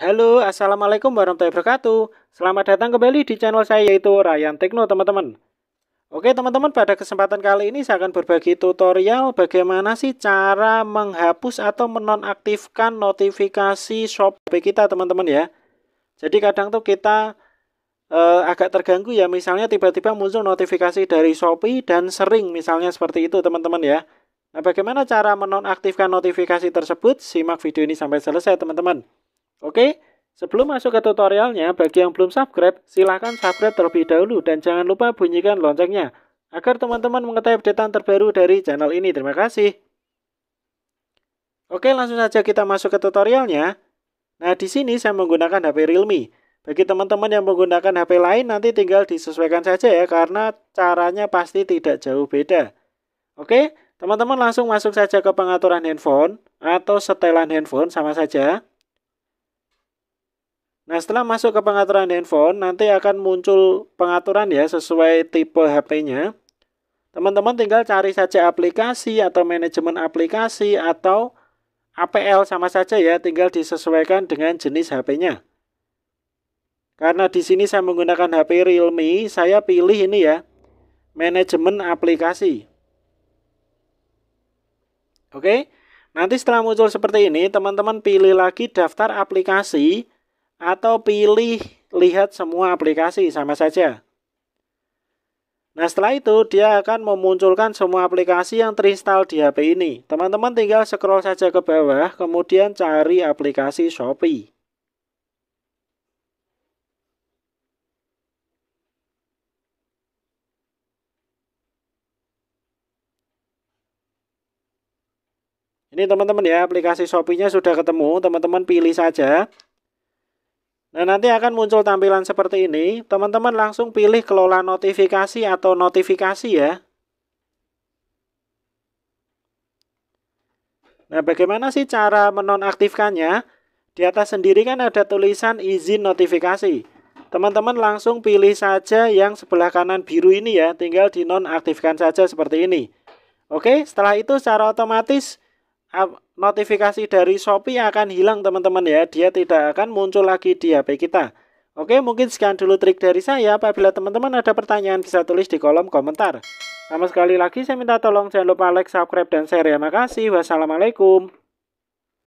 Halo, Assalamualaikum warahmatullahi wabarakatuh. Selamat datang kembali di channel saya yaitu Ryan Tekno, teman-teman. Oke, teman-teman, pada kesempatan kali ini saya akan berbagi tutorial bagaimana sih cara menghapus atau menonaktifkan notifikasi Shopee kita, teman-teman ya. Jadi kadang tuh kita eh, agak terganggu ya, misalnya tiba-tiba muncul notifikasi dari Shopee dan sering misalnya seperti itu, teman-teman ya. Nah, bagaimana cara menonaktifkan notifikasi tersebut? Simak video ini sampai selesai, teman-teman. Oke, sebelum masuk ke tutorialnya, bagi yang belum subscribe, silahkan subscribe terlebih dahulu dan jangan lupa bunyikan loncengnya agar teman-teman mengetahui update terbaru dari channel ini. Terima kasih. Oke, langsung saja kita masuk ke tutorialnya. Nah, di sini saya menggunakan HP Realme. Bagi teman-teman yang menggunakan HP lain, nanti tinggal disesuaikan saja ya, karena caranya pasti tidak jauh beda. Oke, teman-teman langsung masuk saja ke pengaturan handphone atau setelan handphone, sama saja. Nah, setelah masuk ke pengaturan handphone, nanti akan muncul pengaturan ya sesuai tipe HP-nya. Teman-teman tinggal cari saja aplikasi atau manajemen aplikasi atau APL sama saja ya, tinggal disesuaikan dengan jenis HP-nya. Karena di sini saya menggunakan HP Realme, saya pilih ini ya, manajemen aplikasi. Oke, nanti setelah muncul seperti ini, teman-teman pilih lagi daftar aplikasi atau pilih lihat semua aplikasi sama saja. Nah setelah itu dia akan memunculkan semua aplikasi yang terinstall di HP ini. Teman-teman tinggal scroll saja ke bawah kemudian cari aplikasi Shopee. Ini teman-teman ya aplikasi Shopee-nya sudah ketemu, teman-teman pilih saja Nah, nanti akan muncul tampilan seperti ini. Teman-teman langsung pilih kelola notifikasi atau notifikasi ya. Nah, bagaimana sih cara menonaktifkannya? Di atas sendiri kan ada tulisan izin notifikasi. Teman-teman langsung pilih saja yang sebelah kanan biru ini ya, tinggal dinonaktifkan saja seperti ini. Oke, setelah itu secara otomatis notifikasi dari Shopee akan hilang teman-teman ya. Dia tidak akan muncul lagi di HP kita. Oke, mungkin sekian dulu trik dari saya. Apabila teman-teman ada pertanyaan bisa tulis di kolom komentar. Sama sekali lagi saya minta tolong jangan lupa like, subscribe, dan share ya. Makasih. Wassalamualaikum.